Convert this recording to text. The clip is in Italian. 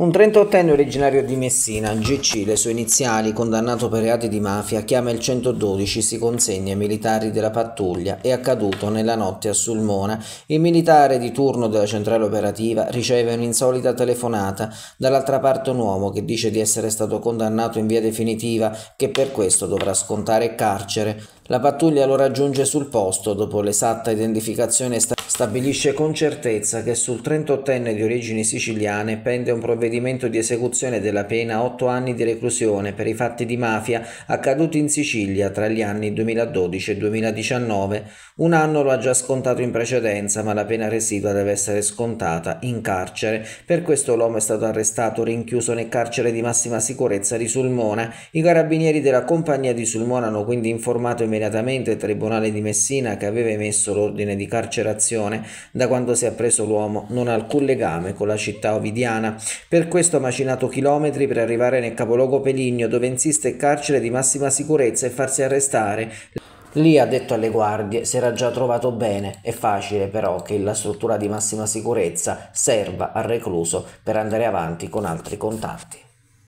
Un 38enne originario di Messina, GC, le sue iniziali, condannato per reati di mafia, chiama il 112, si consegna ai militari della pattuglia, è accaduto nella notte a Sulmona. Il militare di turno della centrale operativa riceve un'insolita telefonata, dall'altra parte un uomo che dice di essere stato condannato in via definitiva, che per questo dovrà scontare carcere. La pattuglia lo raggiunge sul posto dopo l'esatta identificazione statale Stabilisce con certezza che sul 38enne di origini siciliane pende un provvedimento di esecuzione della pena a 8 anni di reclusione per i fatti di mafia accaduti in Sicilia tra gli anni 2012 e 2019. Un anno lo ha già scontato in precedenza, ma la pena residua deve essere scontata in carcere. Per questo l'uomo è stato arrestato rinchiuso nel carcere di massima sicurezza di Sulmona. I carabinieri della compagnia di Sulmona hanno quindi informato immediatamente il Tribunale di Messina che aveva emesso l'ordine di carcerazione Giappone, da quando si è preso l'uomo non ha alcun legame con la città ovidiana. Per questo ha macinato chilometri per arrivare nel capoluogo Peligno, dove insiste carcere di massima sicurezza e farsi arrestare. Lì ha detto alle guardie si era già trovato bene, è facile però che la struttura di massima sicurezza serva al recluso per andare avanti con altri contatti.